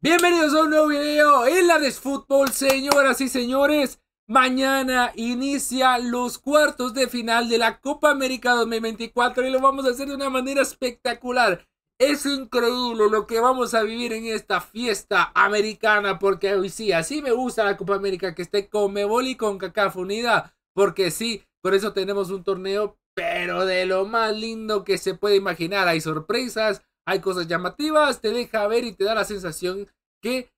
Bienvenidos a un nuevo video en la de fútbol, señoras y señores. Mañana inicia los cuartos de final de la Copa América 2024 y lo vamos a hacer de una manera espectacular. Es increíble lo que vamos a vivir en esta fiesta americana porque hoy sí, así me gusta la Copa América que esté con Mebol y con Cacaf unida porque sí, por eso tenemos un torneo pero de lo más lindo que se puede imaginar. Hay sorpresas, hay cosas llamativas, te deja ver y te da la sensación que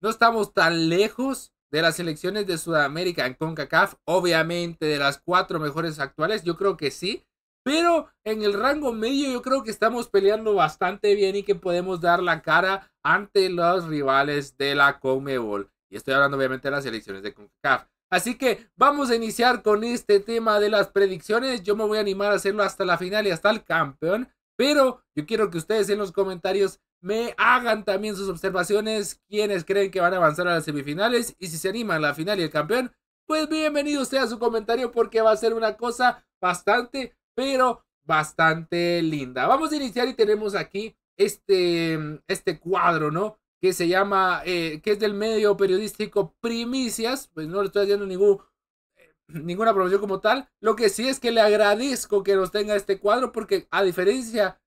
no estamos tan lejos de las selecciones de Sudamérica en CONCACAF, obviamente de las cuatro mejores actuales, yo creo que sí, pero en el rango medio yo creo que estamos peleando bastante bien y que podemos dar la cara ante los rivales de la CONMEBOL. Y estoy hablando obviamente de las elecciones de CONCACAF. Así que vamos a iniciar con este tema de las predicciones. Yo me voy a animar a hacerlo hasta la final y hasta el campeón. Pero yo quiero que ustedes en los comentarios me hagan también sus observaciones, quienes creen que van a avanzar a las semifinales y si se animan la final y el campeón, pues bienvenido usted a su comentario porque va a ser una cosa bastante, pero bastante linda. Vamos a iniciar y tenemos aquí este, mm, este cuadro, ¿no? Que se llama, eh, que es del medio periodístico Primicias, pues no le estoy haciendo ningún ninguna promoción como tal. Lo que sí es que le agradezco que nos tenga este cuadro porque a diferencia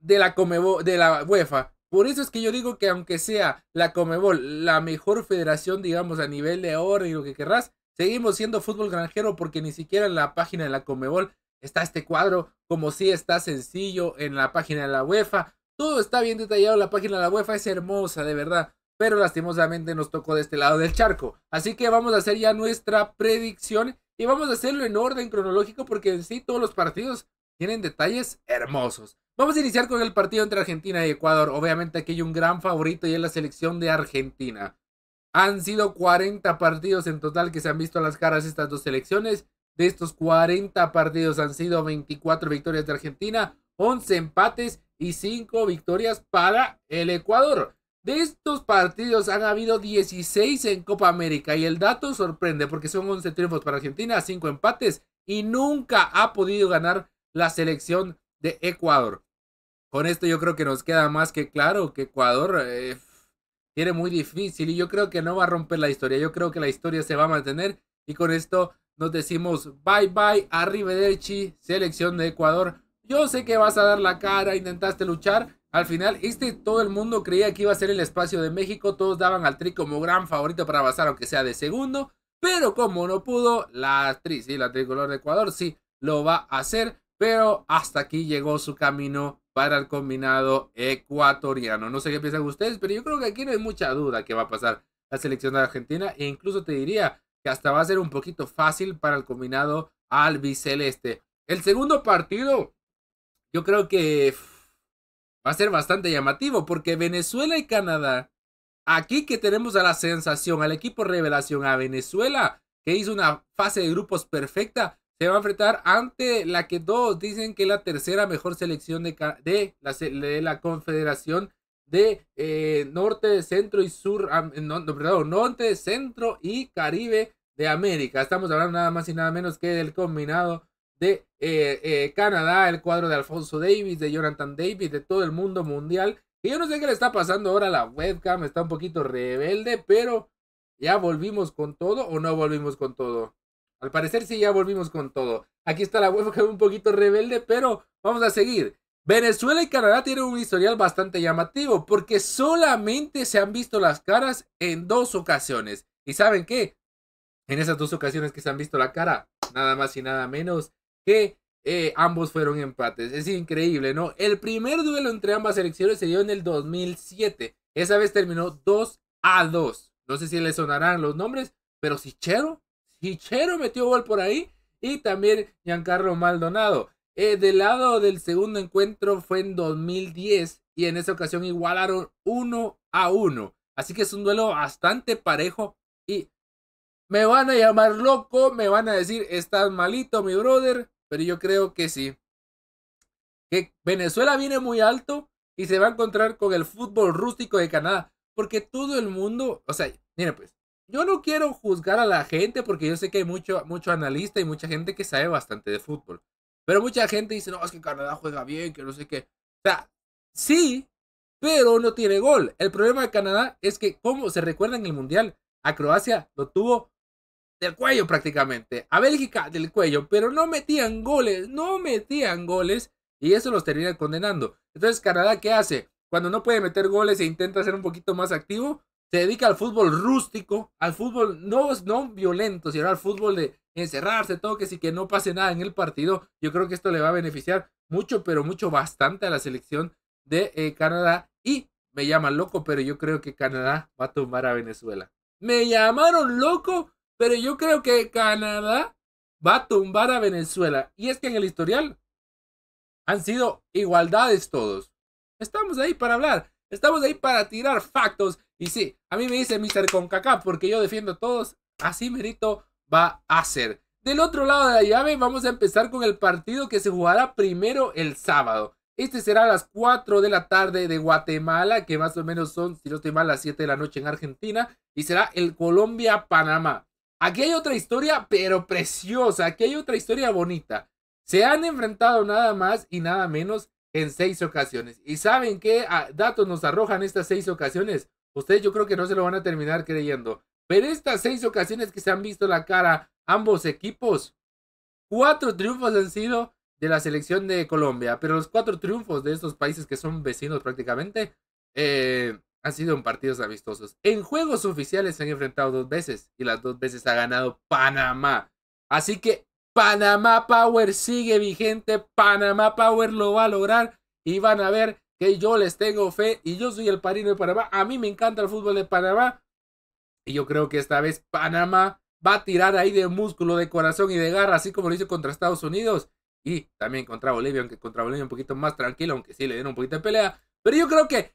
de la de la UEFA, por eso es que yo digo que aunque sea la Comebol la mejor federación, digamos, a nivel de oro y lo que querrás, seguimos siendo fútbol granjero porque ni siquiera en la página de la Comebol está este cuadro, como si está sencillo en la página de la UEFA. Todo está bien detallado, la página de la UEFA es hermosa, de verdad pero lastimosamente nos tocó de este lado del charco. Así que vamos a hacer ya nuestra predicción y vamos a hacerlo en orden cronológico porque en sí todos los partidos tienen detalles hermosos. Vamos a iniciar con el partido entre Argentina y Ecuador. Obviamente aquí hay un gran favorito y es la selección de Argentina. Han sido 40 partidos en total que se han visto a las caras estas dos selecciones. De estos 40 partidos han sido 24 victorias de Argentina, 11 empates y 5 victorias para el Ecuador. De estos partidos han habido 16 en Copa América y el dato sorprende porque son 11 triunfos para Argentina, 5 empates y nunca ha podido ganar la selección de Ecuador. Con esto yo creo que nos queda más que claro que Ecuador eh, tiene muy difícil y yo creo que no va a romper la historia. Yo creo que la historia se va a mantener y con esto nos decimos bye bye, arrivederci, selección de Ecuador. Yo sé que vas a dar la cara, intentaste luchar, al final, este todo el mundo creía que iba a ser el espacio de México, todos daban al Tri como gran favorito para avanzar, aunque sea de segundo, pero como no pudo, la Tri, sí, la tricolor de Ecuador, sí, lo va a hacer, pero hasta aquí llegó su camino para el combinado ecuatoriano. No sé qué piensan ustedes, pero yo creo que aquí no hay mucha duda que va a pasar la selección de Argentina, e incluso te diría que hasta va a ser un poquito fácil para el combinado albiceleste. El segundo partido, yo creo que va a ser bastante llamativo porque Venezuela y Canadá, aquí que tenemos a la sensación, al equipo revelación, a Venezuela, que hizo una fase de grupos perfecta, se va a enfrentar ante la que todos dicen que es la tercera mejor selección de, la, de la Confederación de eh, Norte, Centro y Sur, no, perdón, Norte, Centro y Caribe de América. Estamos hablando nada más y nada menos que del combinado de eh, eh, Canadá, el cuadro de Alfonso Davis, de Jonathan Davis, de todo el mundo mundial. Y yo no sé qué le está pasando ahora la webcam, está un poquito rebelde, pero ¿ya volvimos con todo o no volvimos con todo? Al parecer sí, ya volvimos con todo. Aquí está la webcam un poquito rebelde, pero vamos a seguir. Venezuela y Canadá tienen un historial bastante llamativo porque solamente se han visto las caras en dos ocasiones. ¿Y saben qué? En esas dos ocasiones que se han visto la cara, nada más y nada menos que eh, ambos fueron empates. Es increíble, ¿no? El primer duelo entre ambas selecciones se dio en el 2007. Esa vez terminó 2 a 2. No sé si le sonarán los nombres, pero Sichero, Sichero metió gol por ahí y también Giancarlo Maldonado. Eh, del lado del segundo encuentro fue en 2010 y en esa ocasión igualaron 1 a 1. Así que es un duelo bastante parejo y me van a llamar loco, me van a decir, estás malito mi brother, pero yo creo que sí. Que Venezuela viene muy alto y se va a encontrar con el fútbol rústico de Canadá, porque todo el mundo, o sea, mire pues, yo no quiero juzgar a la gente porque yo sé que hay mucho, mucho analista y mucha gente que sabe bastante de fútbol. Pero mucha gente dice, no, es que Canadá juega bien, que no sé qué. O sea, sí, pero no tiene gol. El problema de Canadá es que, como se recuerda en el Mundial, a Croacia lo tuvo del cuello prácticamente, a Bélgica del cuello, pero no metían goles, no metían goles y eso los termina condenando. Entonces Canadá, ¿qué hace? Cuando no puede meter goles e intenta ser un poquito más activo, se dedica al fútbol rústico, al fútbol no, no violento, sino al fútbol de encerrarse, toques y que no pase nada en el partido. Yo creo que esto le va a beneficiar mucho, pero mucho bastante a la selección de eh, Canadá. Y me llaman loco, pero yo creo que Canadá va a tomar a Venezuela. Me llamaron loco, pero yo creo que Canadá va a tumbar a Venezuela. Y es que en el historial han sido igualdades todos. Estamos ahí para hablar. Estamos ahí para tirar factos. Y sí, a mí me dice Mr. Concacaf porque yo defiendo a todos. Así Merito va a ser. Del otro lado de la llave vamos a empezar con el partido que se jugará primero el sábado. Este será a las 4 de la tarde de Guatemala, que más o menos son, si no estoy mal, las 7 de la noche en Argentina. Y será el Colombia-Panamá. Aquí hay otra historia, pero preciosa. Aquí hay otra historia bonita. Se han enfrentado nada más y nada menos en seis ocasiones. ¿Y saben qué ah, datos nos arrojan estas seis ocasiones? Ustedes yo creo que no se lo van a terminar creyendo. Pero estas seis ocasiones que se han visto la cara ambos equipos, cuatro triunfos han sido de la selección de Colombia. Pero los cuatro triunfos de estos países que son vecinos prácticamente eh, han sido en partidos amistosos. En juegos oficiales se han enfrentado dos veces y las dos veces ha ganado Panamá. Así que Panamá Power sigue vigente, Panamá Power lo va a lograr y van a ver que yo les tengo fe y yo soy el parino de Panamá. A mí me encanta el fútbol de Panamá y yo creo que esta vez Panamá va a tirar ahí de músculo, de corazón y de garra, así como lo hizo contra Estados Unidos y también contra Bolivia, aunque contra Bolivia un poquito más tranquilo, aunque sí le dieron un poquito de pelea. Pero yo creo que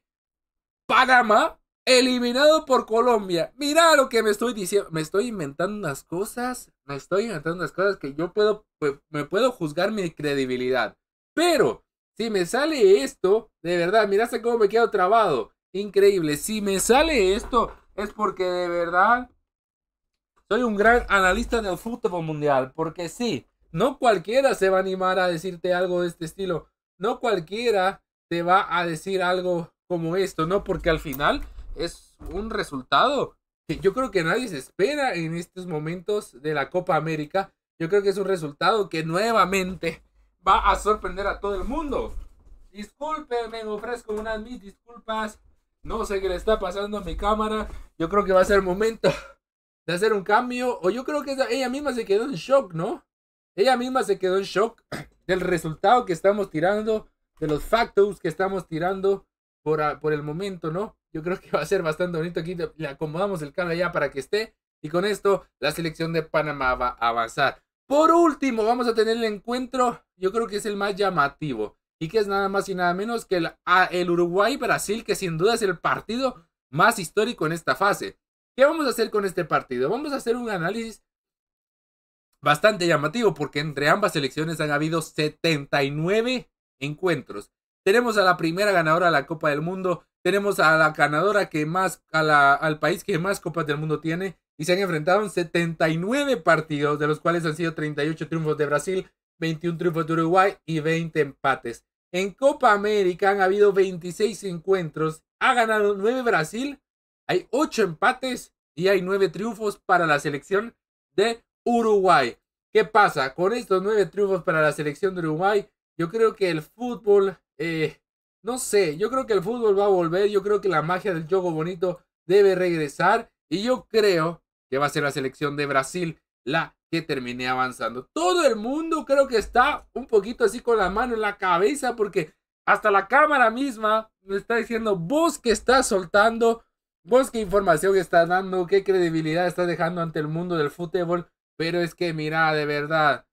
Panamá eliminado por Colombia. Mira lo que me estoy diciendo. Me estoy inventando unas cosas. Me estoy inventando unas cosas que yo puedo, pues, me puedo juzgar mi credibilidad. Pero si me sale esto, de verdad, miraste cómo me quedo trabado. Increíble. Si me sale esto, es porque de verdad soy un gran analista del fútbol mundial. Porque sí, no cualquiera se va a animar a decirte algo de este estilo. No cualquiera te va a decir algo como esto, ¿no? Porque al final es un resultado que yo creo que nadie se espera en estos momentos de la Copa América. Yo creo que es un resultado que nuevamente va a sorprender a todo el mundo. Disculpe, me ofrezco unas mis disculpas. No sé qué le está pasando a mi cámara. Yo creo que va a ser el momento de hacer un cambio. O yo creo que ella misma se quedó en shock, ¿no? Ella misma se quedó en shock del resultado que estamos tirando, de los factos que estamos tirando por, el momento, ¿no? Yo creo que va a ser bastante bonito. Aquí le acomodamos el cable ya para que esté. Y con esto, la selección de Panamá va a avanzar. Por último, vamos a tener el encuentro, yo creo que es el más llamativo. Y que es nada más y nada menos que el, ah, el Uruguay-Brasil, que sin duda es el partido más histórico en esta fase. ¿Qué vamos a hacer con este partido? Vamos a hacer un análisis bastante llamativo porque entre ambas selecciones han habido 79 encuentros. Tenemos a la primera ganadora de la Copa del Mundo. Tenemos a la ganadora que más, al país que más Copas del Mundo tiene. Y se han enfrentado en 79 partidos, de los cuales han sido 38 triunfos de Brasil, 21 triunfos de Uruguay y 20 empates. En Copa América han habido 26 encuentros. Ha ganado 9 Brasil. Hay 8 empates y hay 9 triunfos para la selección de Uruguay. ¿Qué pasa? Con estos 9 triunfos para la selección de Uruguay, yo creo que el fútbol eh, no sé, yo creo que el fútbol va a volver, yo creo que la magia del juego bonito debe regresar y yo creo que va a ser la selección de Brasil la que termine avanzando. Todo el mundo creo que está un poquito así con la mano en la cabeza porque hasta la cámara misma me está diciendo vos que estás soltando, vos qué información estás dando, qué credibilidad estás dejando ante el mundo del fútbol, pero es que mira, de verdad,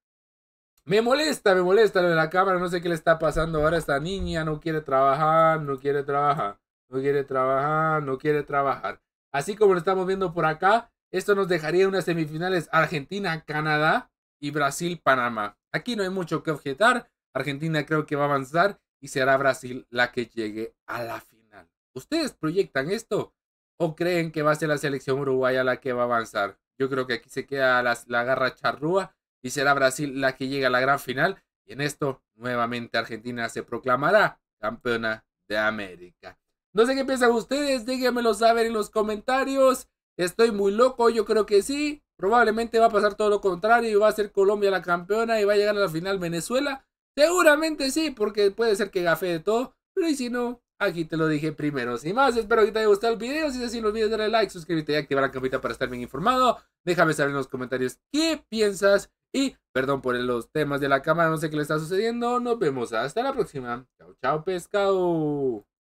me molesta, me molesta lo de la cámara, no sé qué le está pasando ahora a esta niña, no quiere trabajar, no quiere trabajar, no quiere trabajar, no quiere trabajar. Así como lo estamos viendo por acá, esto nos dejaría unas semifinales Argentina, Canadá y Brasil, Panamá. Aquí no hay mucho que objetar, Argentina creo que va a avanzar y será Brasil la que llegue a la final. ¿Ustedes proyectan esto o creen que va a ser la selección uruguaya la que va a avanzar? Yo creo que aquí se queda la garra charrúa y será Brasil la que llega a la gran final. Y en esto, nuevamente Argentina se proclamará campeona de América. No sé qué piensan ustedes, déjenmelo saber en los comentarios. Estoy muy loco, yo creo que sí. Probablemente va a pasar todo lo contrario y va a ser Colombia la campeona y va a llegar a la final Venezuela. Seguramente sí, porque puede ser que gafé de todo. Pero y si no, aquí te lo dije primero. Sin más, espero que te haya gustado el video. Si es así, no olvides darle like, suscríbete y activar la campanita para estar bien informado. Déjame saber en los comentarios qué piensas y perdón por los temas de la cámara, no sé qué le está sucediendo. Nos vemos hasta la próxima. Chao, chao, pescado.